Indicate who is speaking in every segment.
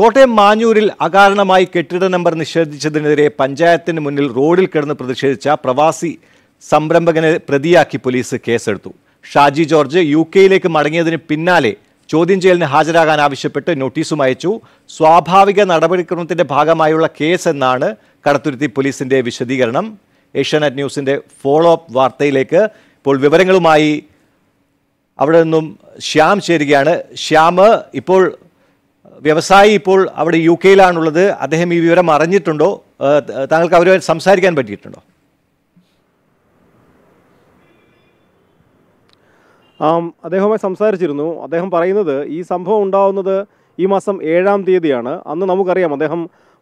Speaker 1: കോട്ടയം മാഞ്ഞൂരിൽ അകാരണമായി കെട്ടിട നമ്പർ നിഷേധിച്ചതിനെതിരെ പഞ്ചായത്തിന് മുന്നിൽ റോഡിൽ കിടന്ന് പ്രതിഷേധിച്ച പ്രവാസി സംരംഭകനെ പ്രതിയാക്കി പോലീസ് കേസെടുത്തു ഷാജി ജോർജ് യു കെയിലേക്ക് മടങ്ങിയതിന് പിന്നാലെ ചോദ്യം ചെയ്യലിന് ഹാജരാകാൻ ആവശ്യപ്പെട്ട് നോട്ടീസും അയച്ചു സ്വാഭാവിക നടപടിക്രമത്തിന്റെ ഭാഗമായുള്ള കേസ് എന്നാണ് കടത്തുരുത്തി പോലീസിന്റെ വിശദീകരണം ഏഷ്യാനെറ്റ് ന്യൂസിന്റെ ഫോളോ അപ്പ് വാർത്തയിലേക്ക് ഇപ്പോൾ വിവരങ്ങളുമായി അവിടെ നിന്നും ശ്യാം ചേരുകയാണ് ശ്യാം ഇപ്പോൾ വ്യവസായി ഇപ്പോൾ അവിടെ യു കെയിലാണുള്ളത് അദ്ദേഹം ഈ വിവരം അറിഞ്ഞിട്ടുണ്ടോ താങ്കൾക്ക് അവരുമായി സംസാരിക്കാൻ പറ്റിയിട്ടുണ്ടോ
Speaker 2: അദ്ദേഹവുമായി സംസാരിച്ചിരുന്നു അദ്ദേഹം പറയുന്നത് ഈ സംഭവം ഉണ്ടാവുന്നത് ഈ മാസം ഏഴാം തീയതിയാണ് അന്ന് നമുക്കറിയാം അദ്ദേഹം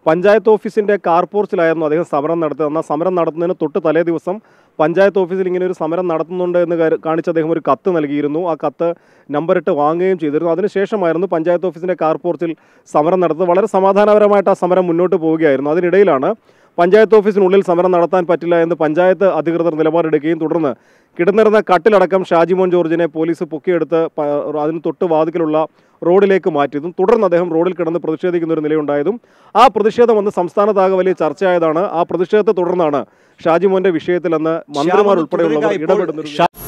Speaker 2: പഞ്ചായത്ത് ഓഫീസിൻ്റെ കാർപോർച്ചിലായിരുന്നു അദ്ദേഹം സമരം നടത്തിയത് എന്നാൽ സമരം നടത്തുന്നതിന് തൊട്ട് തലേ ദിവസം പഞ്ചായത്ത് ഓഫീസിൽ ഇങ്ങനെ ഒരു സമരം നടത്തുന്നുണ്ട് എന്ന് കാണിച്ച് അദ്ദേഹം ഒരു കത്ത് നൽകിയിരുന്നു ആ കത്ത് നമ്പർ ഇട്ട് വാങ്ങുകയും ചെയ്തിരുന്നു അതിനുശേഷമായിരുന്നു പഞ്ചായത്ത് ഓഫീസിൻ്റെ പോർച്ചിൽ സമരം നടത്തുന്നത് വളരെ സമാധാനപരമായിട്ട് ആ സമരം മുന്നോട്ട് പോവുകയായിരുന്നു അതിനിടയിലാണ് പഞ്ചായത്ത് ഓഫീസിനുള്ളിൽ സമരം നടത്താൻ പറ്റില്ല എന്ന് പഞ്ചായത്ത് അധികൃതർ നിലപാടെടുക്കുകയും തുടർന്ന് കിടന്നിരുന്ന കട്ടിലടക്കം ഷാജിമോൻ ജോർജിനെ പോലീസ് പൊക്കിയെടുത്ത് അതിന് തൊട്ട് വാതിക്കലുള്ള റോഡിലേക്ക് മാറ്റിയതും തുടർന്ന് അദ്ദേഹം റോഡിൽ കിടന്ന് പ്രതിഷേധിക്കുന്ന ഒരു നിലയുണ്ടായതും ആ പ്രതിഷേധം വന്ന് സംസ്ഥാനത്താകെ വലിയ ചർച്ചയായതാണ് ആ പ്രതിഷേധത്തെ തുടർന്നാണ് ഷാജിമോന്റെ വിഷയത്തിൽ അന്ന് മന്ത്രിമാർ ഉൾപ്പെടെയുള്ളവർ ഇടപെടുന്നത്